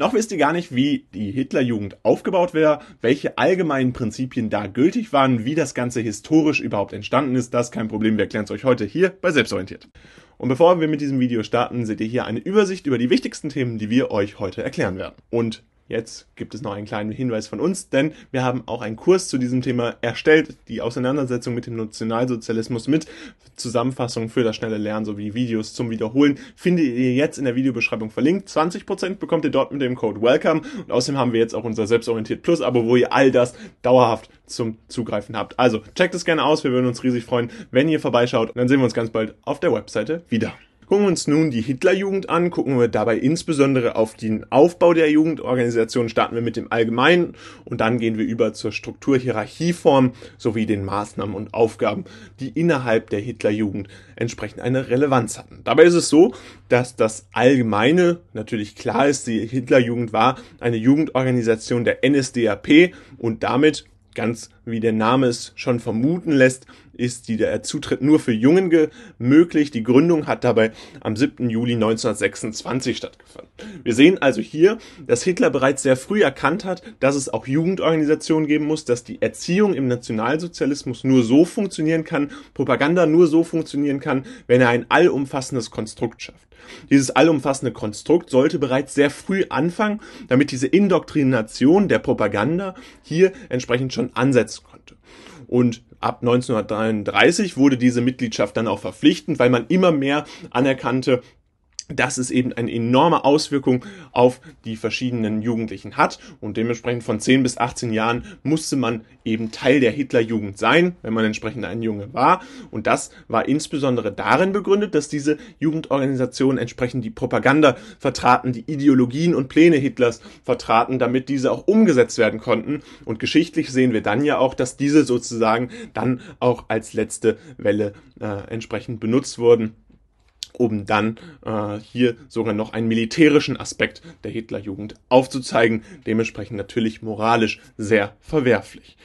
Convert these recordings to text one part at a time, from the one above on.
Noch wisst ihr gar nicht, wie die Hitlerjugend aufgebaut wäre, welche allgemeinen Prinzipien da gültig waren, wie das Ganze historisch überhaupt entstanden ist. Das kein Problem, wir erklären es euch heute hier bei Selbstorientiert. Und bevor wir mit diesem Video starten, seht ihr hier eine Übersicht über die wichtigsten Themen, die wir euch heute erklären werden. Und Jetzt gibt es noch einen kleinen Hinweis von uns, denn wir haben auch einen Kurs zu diesem Thema erstellt, die Auseinandersetzung mit dem Nationalsozialismus mit Zusammenfassung für das schnelle Lernen sowie Videos zum Wiederholen findet ihr jetzt in der Videobeschreibung verlinkt. 20% bekommt ihr dort mit dem Code WELCOME und außerdem haben wir jetzt auch unser Selbstorientiert Plus Abo, wo ihr all das dauerhaft zum Zugreifen habt. Also checkt es gerne aus, wir würden uns riesig freuen, wenn ihr vorbeischaut und dann sehen wir uns ganz bald auf der Webseite wieder. Gucken wir uns nun die Hitlerjugend an, gucken wir dabei insbesondere auf den Aufbau der Jugendorganisation, starten wir mit dem Allgemeinen und dann gehen wir über zur Struktur, Hierarchieform sowie den Maßnahmen und Aufgaben, die innerhalb der Hitlerjugend entsprechend eine Relevanz hatten. Dabei ist es so, dass das Allgemeine natürlich klar ist, die Hitlerjugend war eine Jugendorganisation der NSDAP und damit ganz wie der Name es schon vermuten lässt, ist die, der Zutritt nur für Jungen möglich. Die Gründung hat dabei am 7. Juli 1926 stattgefunden. Wir sehen also hier, dass Hitler bereits sehr früh erkannt hat, dass es auch Jugendorganisationen geben muss, dass die Erziehung im Nationalsozialismus nur so funktionieren kann, Propaganda nur so funktionieren kann, wenn er ein allumfassendes Konstrukt schafft. Dieses allumfassende Konstrukt sollte bereits sehr früh anfangen, damit diese Indoktrination der Propaganda hier entsprechend schon ansetzt konnte. Und ab 1933 wurde diese Mitgliedschaft dann auch verpflichtend, weil man immer mehr anerkannte, dass es eben eine enorme Auswirkung auf die verschiedenen Jugendlichen hat. Und dementsprechend von 10 bis 18 Jahren musste man eben Teil der Hitlerjugend sein, wenn man entsprechend ein Junge war. Und das war insbesondere darin begründet, dass diese Jugendorganisationen entsprechend die Propaganda vertraten, die Ideologien und Pläne Hitlers vertraten, damit diese auch umgesetzt werden konnten. Und geschichtlich sehen wir dann ja auch, dass diese sozusagen dann auch als letzte Welle äh, entsprechend benutzt wurden um dann äh, hier sogar noch einen militärischen Aspekt der Hitlerjugend aufzuzeigen, dementsprechend natürlich moralisch sehr verwerflich.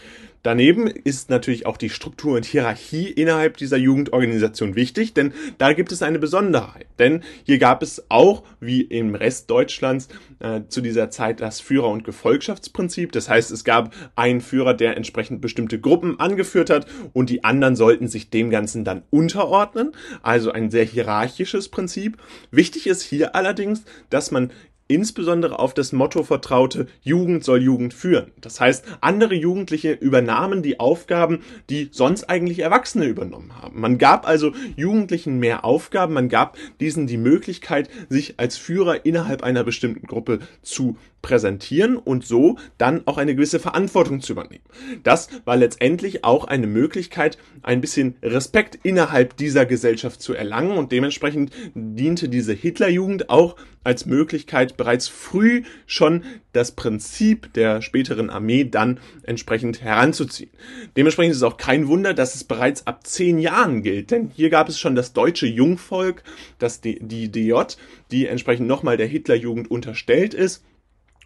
Daneben ist natürlich auch die Struktur und Hierarchie innerhalb dieser Jugendorganisation wichtig, denn da gibt es eine Besonderheit. Denn hier gab es auch, wie im Rest Deutschlands, äh, zu dieser Zeit das Führer- und Gefolgschaftsprinzip. Das heißt, es gab einen Führer, der entsprechend bestimmte Gruppen angeführt hat und die anderen sollten sich dem Ganzen dann unterordnen. Also ein sehr hierarchisches Prinzip. Wichtig ist hier allerdings, dass man insbesondere auf das Motto vertraute, Jugend soll Jugend führen. Das heißt, andere Jugendliche übernahmen die Aufgaben, die sonst eigentlich Erwachsene übernommen haben. Man gab also Jugendlichen mehr Aufgaben, man gab diesen die Möglichkeit, sich als Führer innerhalb einer bestimmten Gruppe zu präsentieren und so dann auch eine gewisse Verantwortung zu übernehmen. Das war letztendlich auch eine Möglichkeit, ein bisschen Respekt innerhalb dieser Gesellschaft zu erlangen und dementsprechend diente diese Hitlerjugend auch als Möglichkeit, bereits früh schon das Prinzip der späteren Armee dann entsprechend heranzuziehen. Dementsprechend ist es auch kein Wunder, dass es bereits ab zehn Jahren gilt, denn hier gab es schon das deutsche Jungvolk, das die, die DJ, die entsprechend nochmal der Hitlerjugend unterstellt ist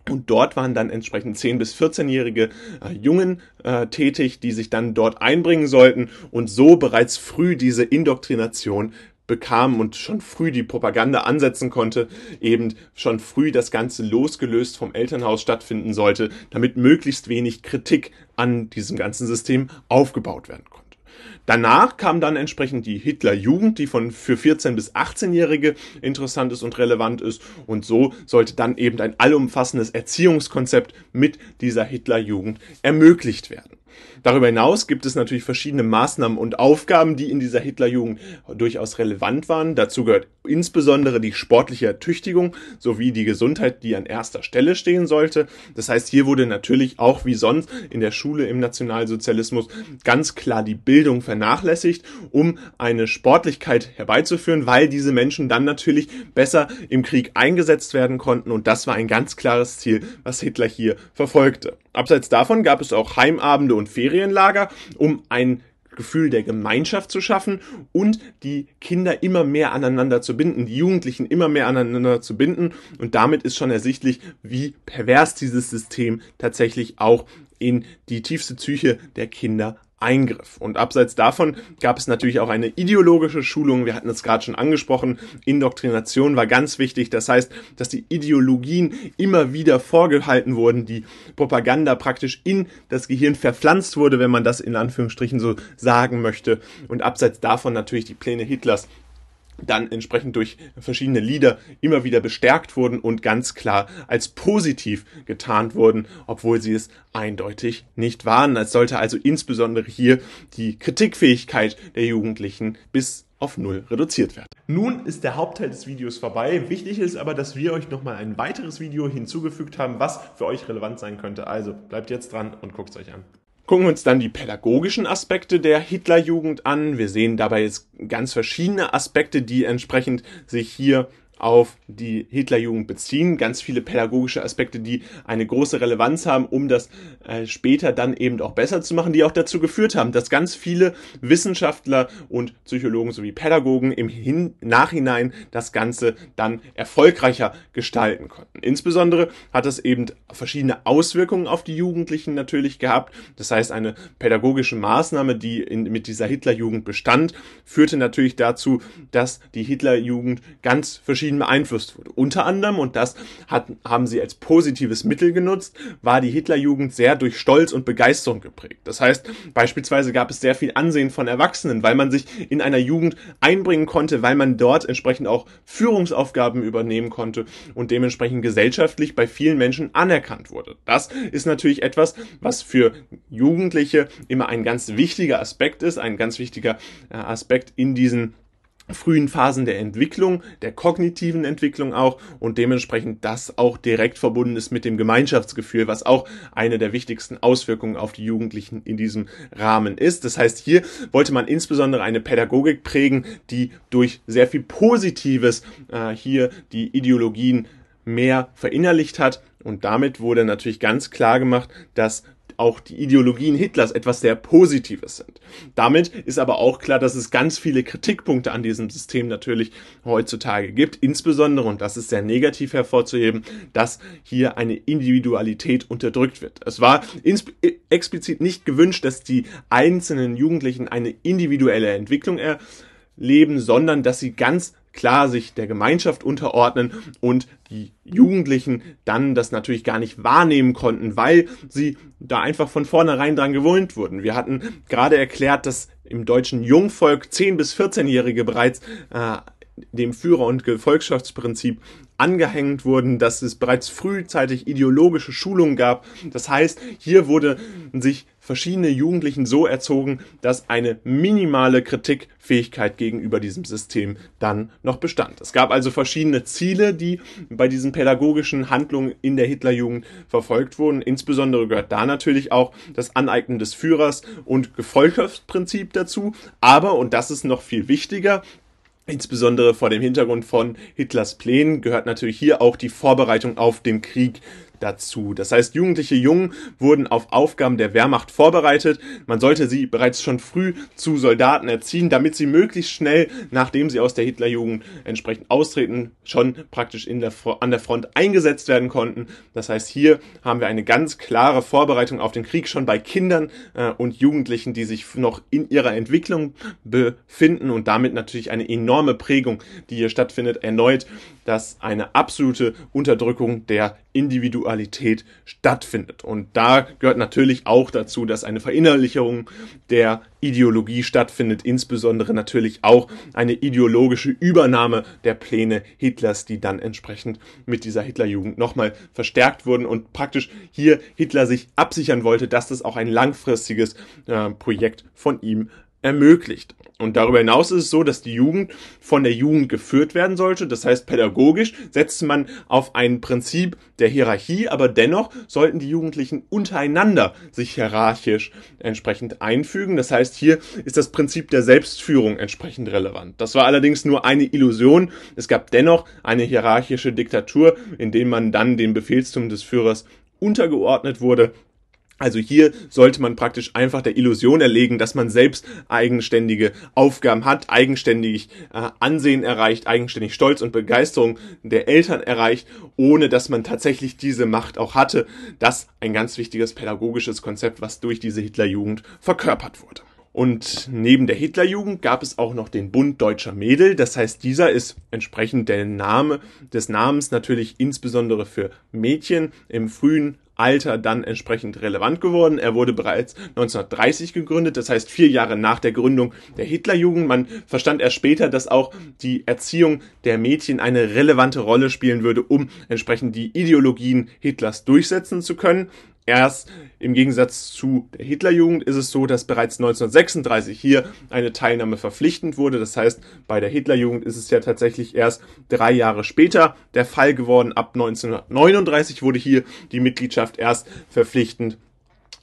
und dort waren dann entsprechend 10 bis 14-jährige äh, Jungen äh, tätig, die sich dann dort einbringen sollten und so bereits früh diese Indoktrination bekam und schon früh die Propaganda ansetzen konnte, eben schon früh das Ganze losgelöst vom Elternhaus stattfinden sollte, damit möglichst wenig Kritik an diesem ganzen System aufgebaut werden konnte. Danach kam dann entsprechend die Hitlerjugend, die von für 14 bis 18-Jährige interessant ist und relevant ist. Und so sollte dann eben ein allumfassendes Erziehungskonzept mit dieser Hitlerjugend ermöglicht werden. Darüber hinaus gibt es natürlich verschiedene Maßnahmen und Aufgaben, die in dieser Hitlerjugend durchaus relevant waren. Dazu gehört insbesondere die sportliche Ertüchtigung sowie die Gesundheit, die an erster Stelle stehen sollte. Das heißt, hier wurde natürlich auch wie sonst in der Schule im Nationalsozialismus ganz klar die Bildung vernetzt vernachlässigt, um eine Sportlichkeit herbeizuführen, weil diese Menschen dann natürlich besser im Krieg eingesetzt werden konnten und das war ein ganz klares Ziel, was Hitler hier verfolgte. Abseits davon gab es auch Heimabende und Ferienlager, um ein Gefühl der Gemeinschaft zu schaffen und die Kinder immer mehr aneinander zu binden, die Jugendlichen immer mehr aneinander zu binden. Und damit ist schon ersichtlich, wie pervers dieses System tatsächlich auch in die tiefste Psyche der Kinder Eingriff. Und abseits davon gab es natürlich auch eine ideologische Schulung. Wir hatten es gerade schon angesprochen. Indoktrination war ganz wichtig. Das heißt, dass die Ideologien immer wieder vorgehalten wurden, die Propaganda praktisch in das Gehirn verpflanzt wurde, wenn man das in Anführungsstrichen so sagen möchte. Und abseits davon natürlich die Pläne Hitlers, dann entsprechend durch verschiedene Lieder immer wieder bestärkt wurden und ganz klar als positiv getarnt wurden, obwohl sie es eindeutig nicht waren. Es sollte also insbesondere hier die Kritikfähigkeit der Jugendlichen bis auf Null reduziert werden. Nun ist der Hauptteil des Videos vorbei. Wichtig ist aber, dass wir euch nochmal ein weiteres Video hinzugefügt haben, was für euch relevant sein könnte. Also bleibt jetzt dran und guckt es euch an gucken wir uns dann die pädagogischen Aspekte der Hitlerjugend an. Wir sehen dabei jetzt ganz verschiedene Aspekte, die entsprechend sich hier auf die Hitlerjugend beziehen, ganz viele pädagogische Aspekte, die eine große Relevanz haben, um das äh, später dann eben auch besser zu machen, die auch dazu geführt haben, dass ganz viele Wissenschaftler und Psychologen sowie Pädagogen im Hin Nachhinein das Ganze dann erfolgreicher gestalten konnten. Insbesondere hat es eben verschiedene Auswirkungen auf die Jugendlichen natürlich gehabt. Das heißt, eine pädagogische Maßnahme, die in, mit dieser Hitlerjugend bestand, führte natürlich dazu, dass die Hitlerjugend ganz verschiedene verschieden beeinflusst wurde. Unter anderem, und das hat, haben sie als positives Mittel genutzt, war die Hitlerjugend sehr durch Stolz und Begeisterung geprägt. Das heißt, beispielsweise gab es sehr viel Ansehen von Erwachsenen, weil man sich in einer Jugend einbringen konnte, weil man dort entsprechend auch Führungsaufgaben übernehmen konnte und dementsprechend gesellschaftlich bei vielen Menschen anerkannt wurde. Das ist natürlich etwas, was für Jugendliche immer ein ganz wichtiger Aspekt ist, ein ganz wichtiger äh, Aspekt in diesen frühen Phasen der Entwicklung, der kognitiven Entwicklung auch und dementsprechend das auch direkt verbunden ist mit dem Gemeinschaftsgefühl, was auch eine der wichtigsten Auswirkungen auf die Jugendlichen in diesem Rahmen ist. Das heißt, hier wollte man insbesondere eine Pädagogik prägen, die durch sehr viel Positives äh, hier die Ideologien mehr verinnerlicht hat und damit wurde natürlich ganz klar gemacht, dass auch die Ideologien Hitlers etwas sehr Positives sind. Damit ist aber auch klar, dass es ganz viele Kritikpunkte an diesem System natürlich heutzutage gibt. Insbesondere, und das ist sehr negativ hervorzuheben, dass hier eine Individualität unterdrückt wird. Es war äh, explizit nicht gewünscht, dass die einzelnen Jugendlichen eine individuelle Entwicklung erleben, sondern dass sie ganz klar sich der Gemeinschaft unterordnen und die Jugendlichen dann das natürlich gar nicht wahrnehmen konnten, weil sie da einfach von vornherein dran gewohnt wurden. Wir hatten gerade erklärt, dass im deutschen Jungvolk 10- bis 14-Jährige bereits äh, dem Führer- und Gefolgschaftsprinzip angehängt wurden, dass es bereits frühzeitig ideologische Schulungen gab. Das heißt, hier wurde sich verschiedene Jugendlichen so erzogen, dass eine minimale Kritikfähigkeit gegenüber diesem System dann noch bestand. Es gab also verschiedene Ziele, die bei diesen pädagogischen Handlungen in der Hitlerjugend verfolgt wurden. Insbesondere gehört da natürlich auch das Aneignen des Führers und Gefolgschaftsprinzip dazu. Aber, und das ist noch viel wichtiger, Insbesondere vor dem Hintergrund von Hitlers Plänen gehört natürlich hier auch die Vorbereitung auf den Krieg dazu. Das heißt, jugendliche Jungen wurden auf Aufgaben der Wehrmacht vorbereitet. Man sollte sie bereits schon früh zu Soldaten erziehen, damit sie möglichst schnell, nachdem sie aus der Hitlerjugend entsprechend austreten, schon praktisch der, an der Front eingesetzt werden konnten. Das heißt, hier haben wir eine ganz klare Vorbereitung auf den Krieg schon bei Kindern äh, und Jugendlichen, die sich noch in ihrer Entwicklung befinden und damit natürlich eine enorme Prägung, die hier stattfindet, erneut dass eine absolute Unterdrückung der Individualität stattfindet. Und da gehört natürlich auch dazu, dass eine Verinnerlichung der Ideologie stattfindet, insbesondere natürlich auch eine ideologische Übernahme der Pläne Hitlers, die dann entsprechend mit dieser Hitlerjugend nochmal verstärkt wurden und praktisch hier Hitler sich absichern wollte, dass das auch ein langfristiges äh, Projekt von ihm ermöglicht. Und darüber hinaus ist es so, dass die Jugend von der Jugend geführt werden sollte. Das heißt, pädagogisch setzt man auf ein Prinzip der Hierarchie, aber dennoch sollten die Jugendlichen untereinander sich hierarchisch entsprechend einfügen. Das heißt, hier ist das Prinzip der Selbstführung entsprechend relevant. Das war allerdings nur eine Illusion. Es gab dennoch eine hierarchische Diktatur, in dem man dann dem Befehlstum des Führers untergeordnet wurde also hier sollte man praktisch einfach der Illusion erlegen, dass man selbst eigenständige Aufgaben hat, eigenständig äh, Ansehen erreicht, eigenständig Stolz und Begeisterung der Eltern erreicht, ohne dass man tatsächlich diese Macht auch hatte. Das ein ganz wichtiges pädagogisches Konzept, was durch diese Hitlerjugend verkörpert wurde. Und neben der Hitlerjugend gab es auch noch den Bund deutscher Mädel. Das heißt, dieser ist entsprechend der Name des Namens natürlich insbesondere für Mädchen im frühen Alter dann entsprechend relevant geworden. Er wurde bereits 1930 gegründet, das heißt vier Jahre nach der Gründung der Hitlerjugend. Man verstand erst später, dass auch die Erziehung der Mädchen eine relevante Rolle spielen würde, um entsprechend die Ideologien Hitlers durchsetzen zu können. Erst im Gegensatz zu der Hitlerjugend ist es so, dass bereits 1936 hier eine Teilnahme verpflichtend wurde. Das heißt, bei der Hitlerjugend ist es ja tatsächlich erst drei Jahre später der Fall geworden. Ab 1939 wurde hier die Mitgliedschaft erst verpflichtend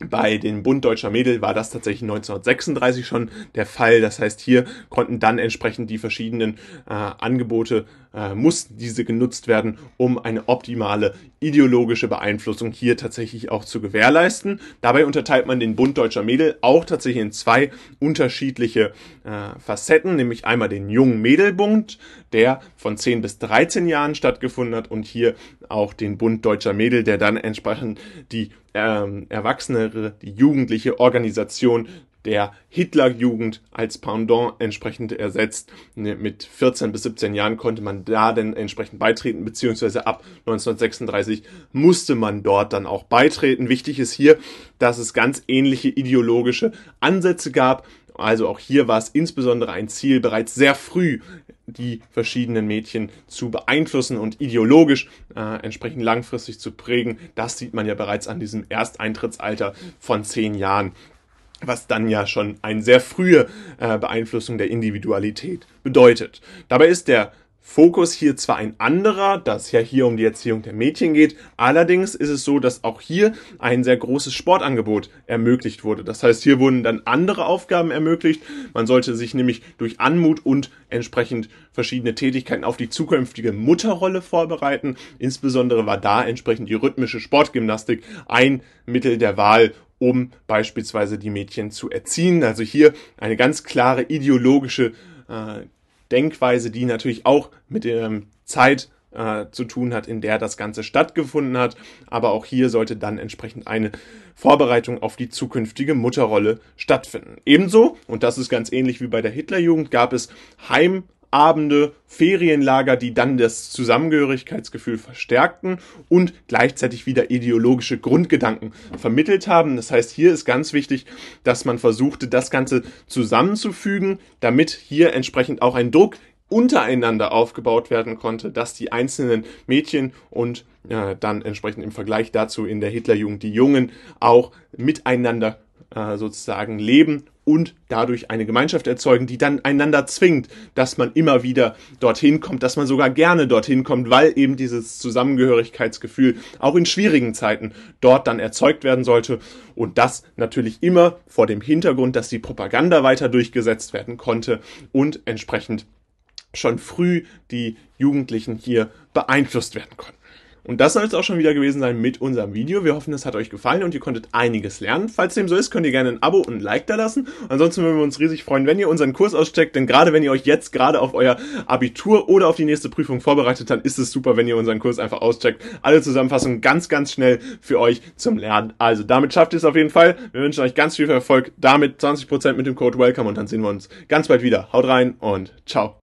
bei den Bund Deutscher Mädel war das tatsächlich 1936 schon der Fall. Das heißt, hier konnten dann entsprechend die verschiedenen äh, Angebote, äh, mussten diese genutzt werden, um eine optimale ideologische Beeinflussung hier tatsächlich auch zu gewährleisten. Dabei unterteilt man den Bund Deutscher Mädel auch tatsächlich in zwei unterschiedliche äh, Facetten, nämlich einmal den jungen Mädelbund, der von 10 bis 13 Jahren stattgefunden hat und hier auch den Bund Deutscher Mädel, der dann entsprechend die ähm, erwachsenere, die jugendliche Organisation der Hitlerjugend als Pendant entsprechend ersetzt. Ne, mit 14 bis 17 Jahren konnte man da dann entsprechend beitreten, beziehungsweise ab 1936 musste man dort dann auch beitreten. Wichtig ist hier, dass es ganz ähnliche ideologische Ansätze gab. Also auch hier war es insbesondere ein Ziel, bereits sehr früh die verschiedenen Mädchen zu beeinflussen und ideologisch äh, entsprechend langfristig zu prägen. Das sieht man ja bereits an diesem Ersteintrittsalter von zehn Jahren, was dann ja schon eine sehr frühe äh, Beeinflussung der Individualität bedeutet. Dabei ist der Fokus hier zwar ein anderer, das ja hier um die Erziehung der Mädchen geht, allerdings ist es so, dass auch hier ein sehr großes Sportangebot ermöglicht wurde. Das heißt, hier wurden dann andere Aufgaben ermöglicht. Man sollte sich nämlich durch Anmut und entsprechend verschiedene Tätigkeiten auf die zukünftige Mutterrolle vorbereiten. Insbesondere war da entsprechend die rhythmische Sportgymnastik ein Mittel der Wahl, um beispielsweise die Mädchen zu erziehen. Also hier eine ganz klare ideologische äh, Denkweise, die natürlich auch mit der ähm, Zeit äh, zu tun hat, in der das Ganze stattgefunden hat. Aber auch hier sollte dann entsprechend eine Vorbereitung auf die zukünftige Mutterrolle stattfinden. Ebenso, und das ist ganz ähnlich wie bei der Hitlerjugend, gab es Heim- Abende, Ferienlager, die dann das Zusammengehörigkeitsgefühl verstärkten und gleichzeitig wieder ideologische Grundgedanken vermittelt haben. Das heißt, hier ist ganz wichtig, dass man versuchte, das Ganze zusammenzufügen, damit hier entsprechend auch ein Druck untereinander aufgebaut werden konnte, dass die einzelnen Mädchen und äh, dann entsprechend im Vergleich dazu in der Hitlerjugend die Jungen auch miteinander äh, sozusagen leben und dadurch eine Gemeinschaft erzeugen, die dann einander zwingt, dass man immer wieder dorthin kommt, dass man sogar gerne dorthin kommt, weil eben dieses Zusammengehörigkeitsgefühl auch in schwierigen Zeiten dort dann erzeugt werden sollte und das natürlich immer vor dem Hintergrund, dass die Propaganda weiter durchgesetzt werden konnte und entsprechend schon früh die Jugendlichen hier beeinflusst werden konnten. Und das soll es auch schon wieder gewesen sein mit unserem Video. Wir hoffen, es hat euch gefallen und ihr konntet einiges lernen. Falls dem so ist, könnt ihr gerne ein Abo und ein Like da lassen. Ansonsten würden wir uns riesig freuen, wenn ihr unseren Kurs auscheckt, denn gerade wenn ihr euch jetzt gerade auf euer Abitur oder auf die nächste Prüfung vorbereitet dann ist es super, wenn ihr unseren Kurs einfach auscheckt. Alle Zusammenfassungen ganz, ganz schnell für euch zum Lernen. Also damit schafft ihr es auf jeden Fall. Wir wünschen euch ganz viel Erfolg damit, 20% mit dem Code WELCOME und dann sehen wir uns ganz bald wieder. Haut rein und ciao.